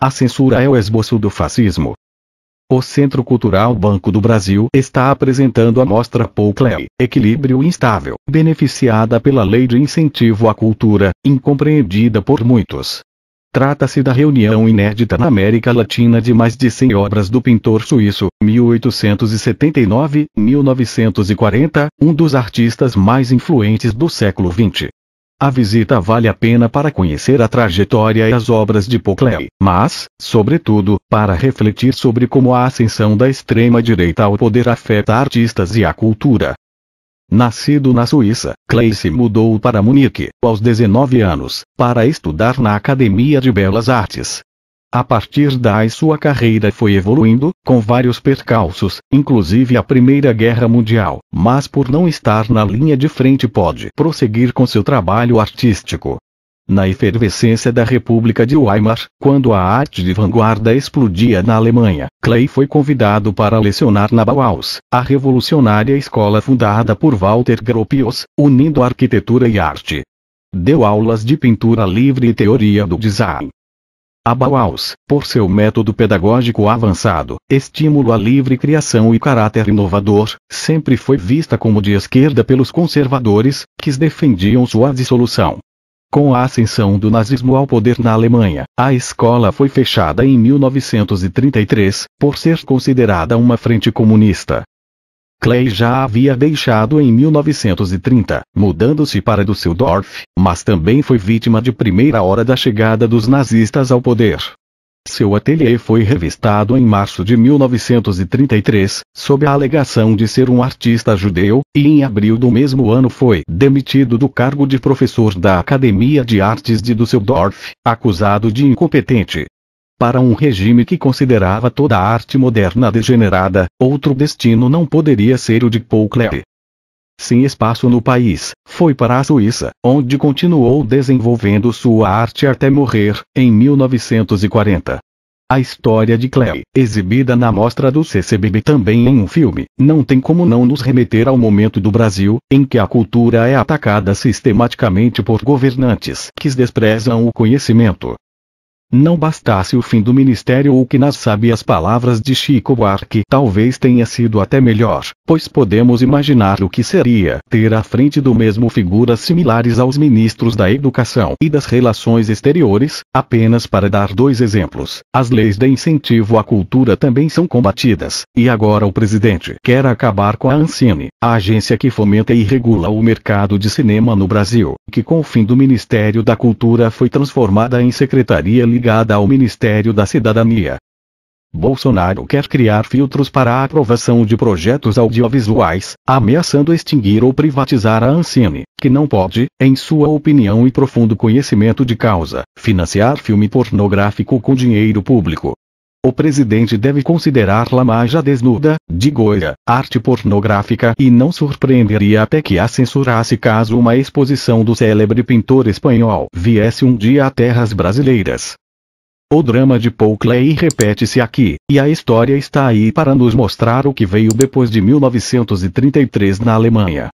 A censura é o esboço do fascismo. O Centro Cultural Banco do Brasil está apresentando a mostra Pouclé, Equilíbrio Instável, beneficiada pela Lei de Incentivo à Cultura, incompreendida por muitos. Trata-se da reunião inédita na América Latina de mais de 100 obras do pintor suíço, 1879-1940, um dos artistas mais influentes do século XX. A visita vale a pena para conhecer a trajetória e as obras de Poclé, mas, sobretudo, para refletir sobre como a ascensão da extrema-direita ao poder afeta artistas e a cultura. Nascido na Suíça, Clay se mudou para Munique, aos 19 anos, para estudar na Academia de Belas Artes, a partir daí sua carreira foi evoluindo, com vários percalços, inclusive a Primeira Guerra Mundial, mas por não estar na linha de frente pode prosseguir com seu trabalho artístico. Na efervescência da República de Weimar, quando a arte de vanguarda explodia na Alemanha, Clay foi convidado para lecionar na Bauhaus, a revolucionária escola fundada por Walter Gropius, unindo arquitetura e arte. Deu aulas de pintura livre e teoria do design, a Bauhaus, por seu método pedagógico avançado, estímulo à livre criação e caráter inovador, sempre foi vista como de esquerda pelos conservadores, que defendiam sua dissolução. Com a ascensão do nazismo ao poder na Alemanha, a escola foi fechada em 1933, por ser considerada uma frente comunista. Clay já havia deixado em 1930, mudando-se para Düsseldorf, mas também foi vítima de primeira hora da chegada dos nazistas ao poder. Seu ateliê foi revistado em março de 1933, sob a alegação de ser um artista judeu, e em abril do mesmo ano foi demitido do cargo de professor da Academia de Artes de Düsseldorf, acusado de incompetente. Para um regime que considerava toda a arte moderna degenerada, outro destino não poderia ser o de Paul Klee. Sem espaço no país, foi para a Suíça, onde continuou desenvolvendo sua arte até morrer, em 1940. A história de Clay, exibida na mostra do CCBB também em um filme, não tem como não nos remeter ao momento do Brasil, em que a cultura é atacada sistematicamente por governantes que desprezam o conhecimento, não bastasse o fim do ministério ou que nas sábias palavras de Chico Buarque talvez tenha sido até melhor, pois podemos imaginar o que seria ter à frente do mesmo figuras similares aos ministros da educação e das relações exteriores, apenas para dar dois exemplos. As leis de incentivo à cultura também são combatidas, e agora o presidente quer acabar com a Ancine, a agência que fomenta e regula o mercado de cinema no Brasil, que com o fim do Ministério da Cultura foi transformada em Secretaria ligada ao Ministério da Cidadania. Bolsonaro quer criar filtros para a aprovação de projetos audiovisuais, ameaçando extinguir ou privatizar a Ancine, que não pode, em sua opinião e profundo conhecimento de causa, financiar filme pornográfico com dinheiro público. O presidente deve considerar Lamaja desnuda, de Goia, arte pornográfica e não surpreenderia até que a censurasse caso uma exposição do célebre pintor espanhol viesse um dia a terras brasileiras. O drama de Paul Clay repete-se aqui, e a história está aí para nos mostrar o que veio depois de 1933 na Alemanha.